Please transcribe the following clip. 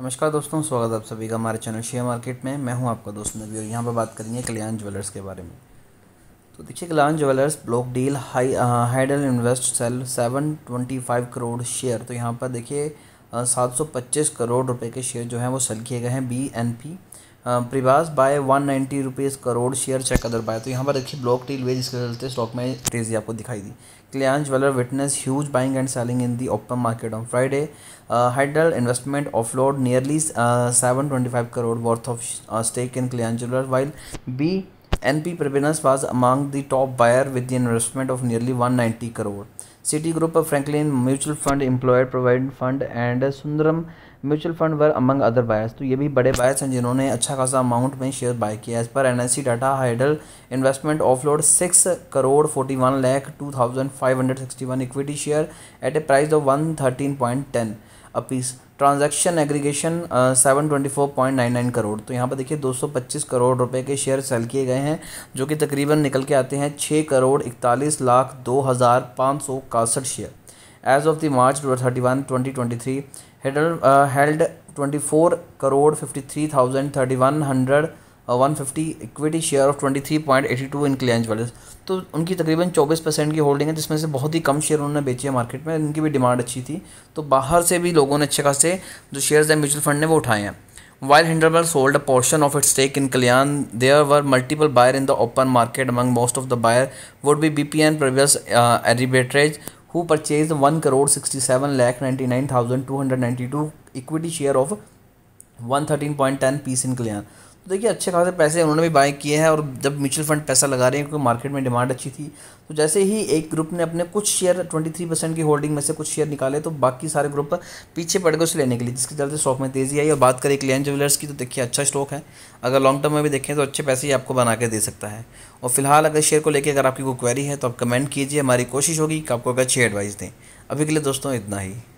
नमस्कार दोस्तों स्वागत है आप सभी का हमारे चैनल शेयर मार्केट में मैं हूं आपका दोस्त नबी और यहाँ पर बात करेंगे कल्याण ज्वेलर्स के बारे में तो देखिए Kalyan jewellers block deal high Highdell invest sale seven twenty five crore share तो यहाँ पर देखिए सात सौ पच्चीस करोड़ रुपए के शेयर जो हैं वो सेल किए गए हैं B N P Paribas buy one ninety rupees crore share check other buy तो यहाँ पर देखिए ब्लॉक डील हुई जिसके चलते स्टॉक में तेज़ी आपको दिखाई दी Kalyan jeweller witness huge buying and selling in the open market on Friday Highdell investment offload nearly seven twenty five crore worth of stake in Kalyan jeweller while B N P Paribas was among the top buyer with the investment of nearly one ninety crore Citi group Franklin mutual fund employer provident fund and Sundaram mutual fund were among other buyers तो ये भी बड़े buyers हैं जिन्होंने अच्छा खासा amount में share buy किया as per N S C data Highdell investment offload six crore forty one lakh two thousand five hundred sixty one equity share at a price of one thirteen point ten apiece transaction aggregation seven twenty four point nine nine crore तो यहाँ पर देखिए दो सौ पच्चीस करोड़ रुपए के share cell किए गए हैं जो कि तकरीबन निकल के आते हैं छः करोड़ इकतालीस लाख दो हज़ार पाँच सौ इकसठ share as of the March thirty one twenty twenty three head held twenty four crore fifty three thousand thirty one hundred one fifty equity share of twenty three point eighty two in क्लियंस वाले तो उनकी तकरीबन चौबीस percent की holding है जिसमें से बहुत ही कम शेयर उन्होंने बेचे हैं मार्केट में इनकी भी डिमांड अच्छी थी तो बाहर से भी लोगों ने अच्छे खासे जो शेयर्स हैं म्यूचुअल फंड ने वो उठाए हैं वाइल हिंडरबल sold a portion of its stake in Kalyan there were multiple buyer in the open market among most of the buyer would be B P N Paribas arbitrage who purchased 1 crore 67 lakh 99292 equity share of 113.10 piece in Kalyan. तो देखिए अच्छे खासे पैसे उन्होंने भी bye किए हैं और जब म्यूचुअल फंड पैसा लगा रहे हैं क्योंकि मार्केट में डिमांड अच्छी थी तो जैसे ही एक ग्रुप ने अपने कुछ शेयर ट्वेंटी थ्री परसेंट की होल्डिंग में से कुछ शेयर निकाले तो बाकी सारे ग्रुप पीछे पड़ गए उसे लेने के लिए जिसके चलते स्टॉक में तेज़ी आई और बात करें क्लियन ज्वेलर्स की तो देखिए अच्छा स्टॉक है अगर लॉन्ग टर्म में भी देखें तो अच्छे पैसे ही आपको बना के दे सकता है और फिलहाल अगर शेयर को लेकर अगर आपकी कोई क्वेरी है तो आप कमेंट कीजिए हमारी कोशिश होगी कि आपको अच्छी एडवाइस दें अभी के लिए दोस्तों इतना ही